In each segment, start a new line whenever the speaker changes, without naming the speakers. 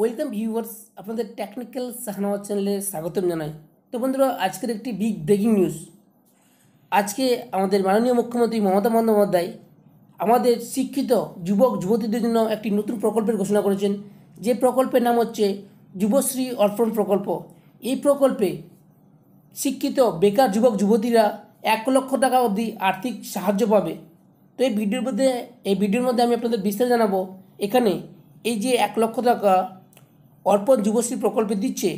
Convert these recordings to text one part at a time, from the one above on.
welcome viewers আপনাদের technical সাহানাওয়া চ্যানেলে স্বাগতম জানাই তো বন্ধুরা আজকের একটি বিগ ব্রেকিং নিউজ আজকে আমাদের মাননীয় মুখ্যমন্ত্রী মমতা বন্দ্যোপাধ্যায় আমাদের শিক্ষিত যুবক যুবতীদের জন্য একটি নতুন প্রকল্পের ঘোষণা করেছেন যে প্রকল্পের নাম হচ্ছে যুবশ্রী অর্পণ প্রকল্প এই প্রকল্পে শিক্ষিত বেকার যুবক যুবতীরা এক লক্ষ টাকা অবধি আর্থিক সাহায্য পাবে তো এই ভিডিওর মধ্যে এই ভিডিওর মধ্যে আমি আপনাদের বিস্তার জানাবো এখানে এই যে এক লক্ষ টাকা অর্পণ যুবশ্রী প্রকল্পে দিচ্ছে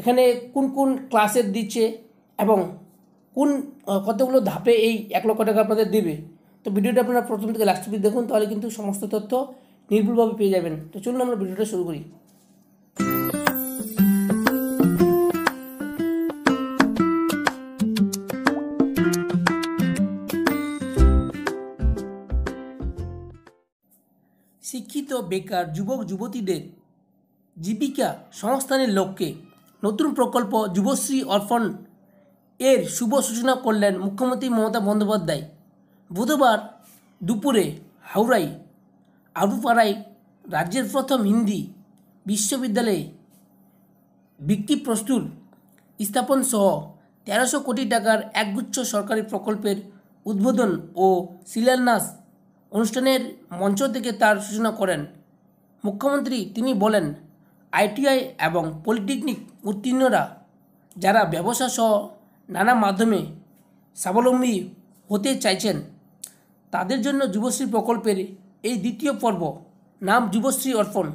এখানে কোন কোন ক্লাসের দিচ্ছে এবং কোন কতগুলো ধাপে এই এক লক্ষ টাকা আপনাদের দেবে তো ভিডিওটা আপনারা প্রথম থেকে লাস্ট অব্দি দেখুন তাহলে কিন্তু সমস্ত তথ্য নির্ভুলভাবে পেয়ে যাবেন তো চলুন আমরা ভিডিওটা শুরু করি শিক্ষিত বেকার যুবক যুবতীদের জীবিকা সংস্থানের লক্ষ্যে নতুন প্রকল্প যুবশ্রী অর্পণ এর শুভ সূচনা করলেন মুখ্যমন্ত্রী মমতা বন্দ্যোপাধ্যায় বুধবার দুপুরে হাওড়াই আরুপাড়ায় রাজ্যের প্রথম হিন্দি বিশ্ববিদ্যালয়ে ভিত্তি প্রস্তুত স্থাপন সহ তেরোশো কোটি টাকার একগুচ্ছ সরকারি প্রকল্পের উদ্বোধন ও শিলান্যাস অনুষ্ঠানের মঞ্চ থেকে তার সূচনা করেন মুখ্যমন্ত্রী তিনি বলেন আইটিআই এবং পলিটেকনিক উত্তীর্ণরা যারা ব্যবসা সহ নানা মাধ্যমে স্বাবলম্বী হতে চাইছেন তাদের জন্য যুবশ্রী প্রকল্পের এই দ্বিতীয় পর্ব নাম যুবশ্রী অর্পণ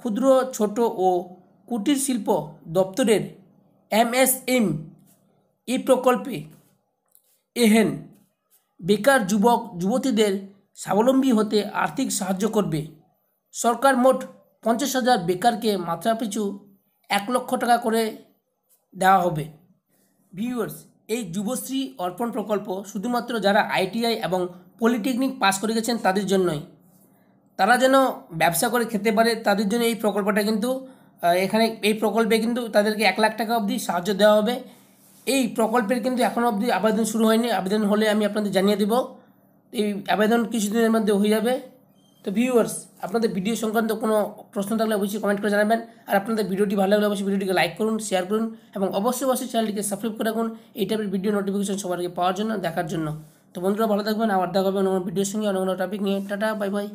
ক্ষুদ্র ছোট ও কুটির শিল্প দপ্তরের এমএসএম এই প্রকল্পে এহেন বেকার যুবক যুবতীদের স্বাবলম্বী হতে আর্থিক সাহায্য করবে সরকার মোট পঞ্চাশ হাজার বেকারকে মাত্রাপিছু এক লক্ষ টাকা করে দেওয়া হবে ভিউয়ার্স এই যুবশ্রী অর্পণ প্রকল্প শুধুমাত্র যারা আইটিআই এবং পলিটেকনিক পাস করে গেছেন তাদের জন্যই তারা যেন ব্যবসা করে খেতে পারে তাদের জন্য এই প্রকল্পটা কিন্তু এখানে এই প্রকল্পে কিন্তু তাদেরকে এক লাখ টাকা অবধি সাহায্য দেওয়া হবে এই প্রকল্পের কিন্তু এখনও অবধি আবেদন শুরু হয়নি আবেদন হলে আমি আপনাদের জানিয়ে দেব এই আবেদন কিছুদিনের মধ্যে হয়ে যাবে তো ভিউয়ার্স আপনাদের ভিডিও সংক্রান্ত কোনো প্রশ্ন থাকলে অবশ্যই কমেন্ট করে জানাবেন আর আপনাদের ভিডিওটি ভালো লাগলে অবশ্যই ভিডিওটিকে লাইক করুন শেয়ার করুন এবং অবশ্যই অবশ্যই চ্যানেলটিকে সাবস্ক্রাইব করে রাখুন এই টাইপের ভিডিও নোটিফিকেশন সবাইকে পাওয়ার জন্য দেখার জন্য তো বন্ধুরা ভালো থাকবেন আবার দেখাবেন অন্য ভিডিওর সঙ্গে অন্য কোনো টপিক নিয়ে টাটা বাই বাই